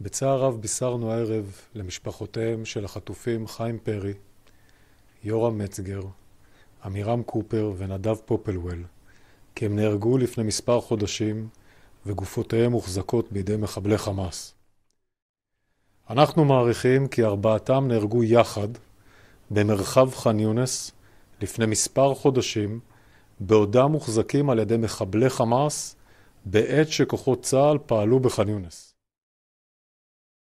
בצער רב בישרנו הערב למשפחותיהם של החטופים חיים פרי, יורם מצגר, עמירם קופר ונדב פופלוול, כי הם נהרגו לפני מספר חודשים וגופותיהם מוחזקות בידי מחבלי חמאס. אנחנו מעריכים כי ארבעתם נהרגו יחד במרחב ח'אן יונס לפני מספר חודשים, בעודם מוחזקים על ידי מחבלי חמאס בעת שכוחות צה"ל פעלו בח'אן יונס.